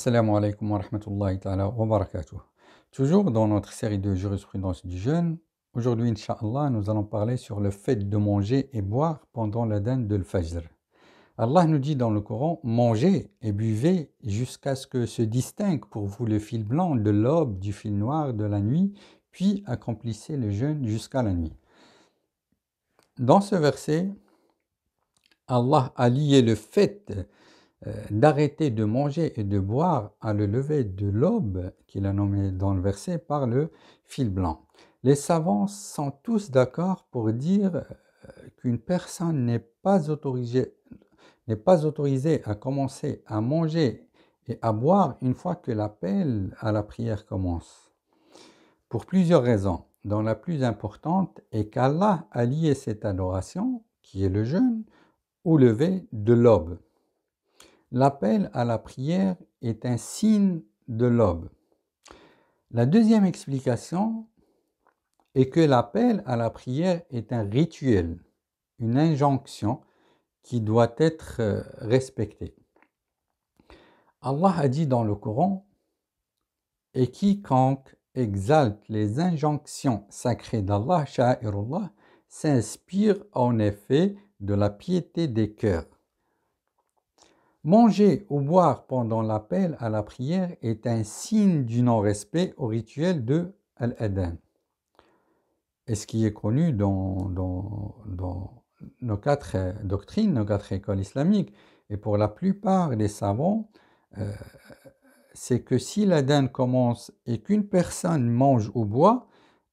Assalamu alaikum wa rahmatullahi wa barakatuh. Toujours dans notre série de jurisprudence du jeûne, aujourd'hui, inshallah nous allons parler sur le fait de manger et boire pendant la dinde de l'Fajr. Allah nous dit dans le Coran Mangez et buvez jusqu'à ce que se distingue pour vous le fil blanc de l'aube, du fil noir de la nuit, puis accomplissez le jeûne jusqu'à la nuit. Dans ce verset, Allah a lié le fait euh, d'arrêter de manger et de boire à le lever de l'aube, qu'il a nommé dans le verset, par le fil blanc. Les savants sont tous d'accord pour dire euh, qu'une personne n'est pas autorisée n'est pas autorisée à commencer à manger et à boire une fois que l'appel à la prière commence. Pour plusieurs raisons, dont la plus importante est qu'Allah a lié cette adoration, qui est le jeûne, au lever de l'aube. L'appel à la prière est un signe de l'aube. La deuxième explication est que l'appel à la prière est un rituel, une injonction qui doit être euh, respectée. Allah a dit dans le Coran Et quiconque exalte les injonctions sacrées d'Allah, s'inspire en effet de la piété des cœurs. Manger ou boire pendant l'appel à la prière est un signe du non-respect au rituel de al Et ce qui est connu dans, nos quatre euh, doctrines, nos quatre écoles islamiques, et pour la plupart des savants, euh, c'est que si l'Aden commence et qu'une personne mange ou boit,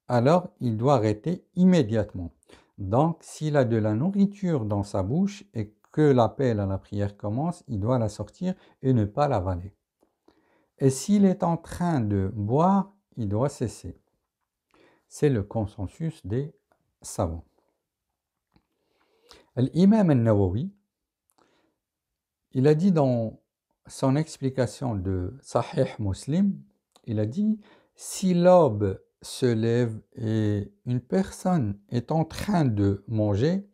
alors il doit arrêter immédiatement. Donc, s'il a de la nourriture dans sa bouche et l'appel à la prière commence, il doit la sortir et ne pas l'avaler. Et s'il est en train de boire, il doit cesser. C'est le consensus des savants. L'imam al-Nawawi, il a dit dans son explication de Sahih Muslim, il a dit, si l'aube se lève et une personne est en train de manger,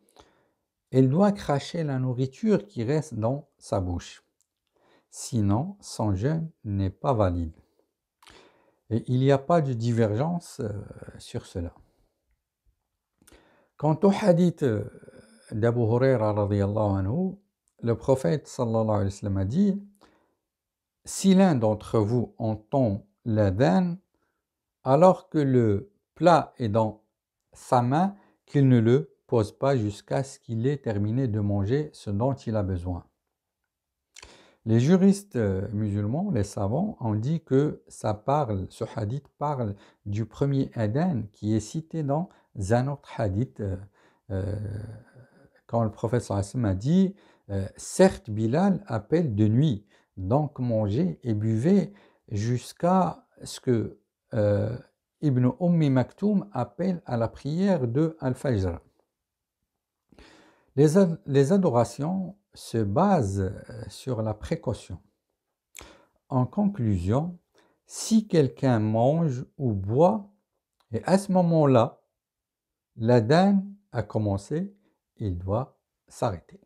elle doit cracher la nourriture qui reste dans sa bouche. Sinon, son jeûne n'est pas valide. Et il n'y a pas de divergence euh, sur cela. Quant au hadith euh, d'Abu Huraira, le prophète sallallahu alayhi wa a dit Si l'un d'entre vous entend l'adhan alors que le plat est dans sa main, qu'il ne le pas jusqu'à ce qu'il ait terminé de manger ce dont il a besoin. Les juristes euh, musulmans, les savants, ont dit que ça parle, ce hadith parle du premier Eden, qui est cité dans un autre hadith euh, euh, quand le professeur Asim a dit Certes, Bilal appelle de nuit, donc mangez et buvez jusqu'à ce que Ibn Ummi Maktoum appelle à la prière de Al-Fajr. Les, adorations se basent euh, sur la précaution. En conclusion, si quelqu'un mange ou boit, et à ce moment-là, la l'adhan a commencé, il doit s'arrêter.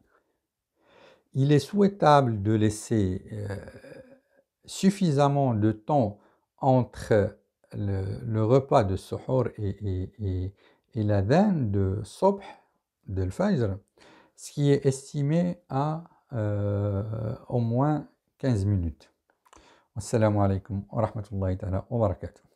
Il est souhaitable de laisser euh, suffisamment de temps entre le, repas de Sohor et, la et, de Sobh de Pfizer, ce qui est estimé à euh, au moins 15 minutes. Assalamu alaikum wa rahmatullahi wa barakatuh.